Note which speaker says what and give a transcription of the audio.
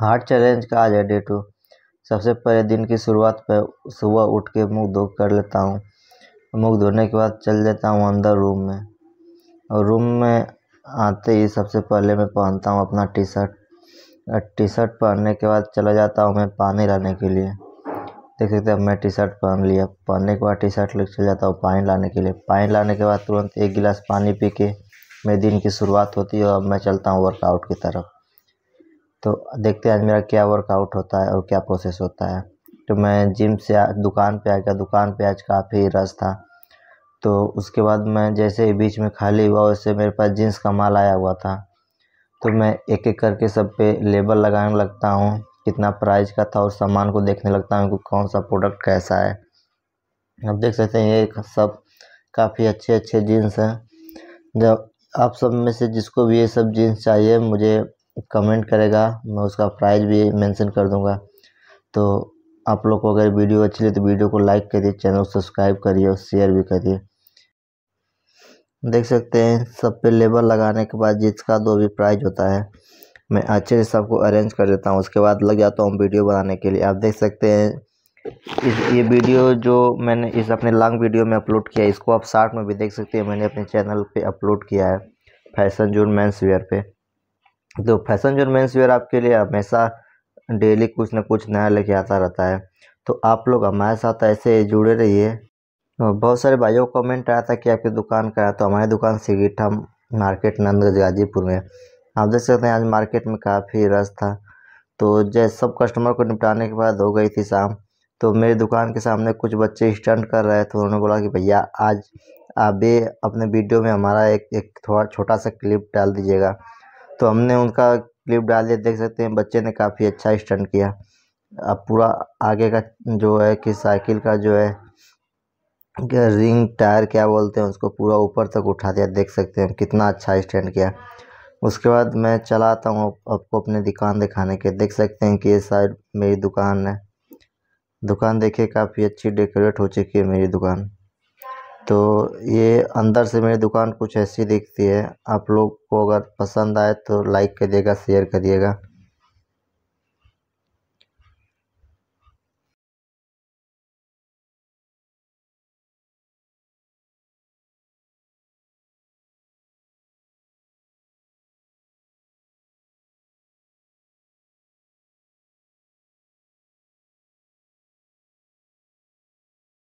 Speaker 1: heart challenge का आज है डे टू सबसे पहले दिन की शुरुआत पर सुबह उठ के मुँह धो कर लेता हूँ मुँह धोने के बाद चल जाता हूँ अंदर रूम में और रूम में आते ही सबसे पहले मैं पहनता हूँ अपना टी शर्ट टी शर्ट पहनने के बाद चला जाता हूँ मैं पानी लाने के लिए देख सकते हैं मैं टी शर्ट पहन लिया पहनने के बाद टी शर्ट लेकर चल जाता हूँ पानी लाने के लिए पानी लाने के बाद तुरंत एक गिलास पानी पी के मेरे दिन की शुरुआत होती है और अब मैं चलता हूँ वर्कआउट की तरफ तो देखते हैं आज मेरा क्या वर्कआउट होता है और क्या प्रोसेस होता है तो मैं जिम से आ, दुकान पे आ गया दुकान पे आज काफ़ी रस था तो उसके बाद मैं जैसे ही बीच में खाली हुआ वैसे मेरे पास जीन्स का माल आया हुआ था तो मैं एक एक करके सब पे लेबल लगाने लगता हूँ कितना प्राइस का था और सामान को देखने लगता हूँ कि कौन सा प्रोडक्ट कैसा है आप देख सकते हैं ये सब काफ़ी अच्छे अच्छे जीन्स हैं जब आप सब में से जिसको भी ये सब जीन्स चाहिए मुझे कमेंट करेगा मैं उसका प्राइज़ भी मेंशन कर दूंगा तो आप लोग को अगर वीडियो अच्छी लगी तो वीडियो को लाइक करिए चैनल सब्सक्राइब करिए और शेयर भी करिए देख सकते हैं सब पे लेबर लगाने के बाद जिसका दो भी प्राइज होता है मैं अच्छे से सबको अरेंज कर देता हूँ उसके बाद लग जाता हूँ वीडियो बनाने के लिए आप देख सकते हैं इस ये वीडियो जो मैंने इस अपने लॉन्ग वीडियो में अपलोड किया है इसको आप शार्ट में भी देख सकते हैं मैंने अपने चैनल पे अपलोड किया है फैशन जोन मैंस वेयर पर तो फैशन जो मेंस वेयर आपके लिए हमेशा डेली कुछ ना कुछ नया लेके आता रहता है तो आप लोग हमारे साथ ऐसे जुड़े रहिए बहुत सारे भाइयों को कमेंट आया था कि आपकी दुकान का है तो हमारी दुकान सिगीठा मार्केट नंदगंज गाजीपुर में आप देख सकते हैं आज मार्केट में काफ़ी रस था तो जैसे सब कस्टमर को निपटाने के बाद हो गई थी शाम तो मेरी दुकान के सामने कुछ बच्चे स्टंट कर रहे थे उन्होंने बोला कि भैया आज आप भी अपने वीडियो में हमारा एक एक थोड़ा छोटा सा क्लिप डाल दीजिएगा तो हमने उनका क्लिप डाल दिया देख सकते हैं बच्चे ने काफ़ी अच्छा स्टंट किया अब पूरा आगे का जो है कि साइकिल का जो है रिंग टायर क्या बोलते हैं उसको पूरा ऊपर तक उठा दिया देख सकते हैं कितना अच्छा स्टैंड किया उसके बाद मैं चला आता हूँ आपको अपने दुकान दिखाने के देख सकते हैं कि ये साइड मेरी दुकान है दुकान देखिए काफ़ी अच्छी डेकोरेट हो चुकी है मेरी दुकान तो ये अंदर से मेरी दुकान कुछ ऐसी दिखती है आप लोग को अगर पसंद आए तो लाइक करिएगा शेयर करिएगा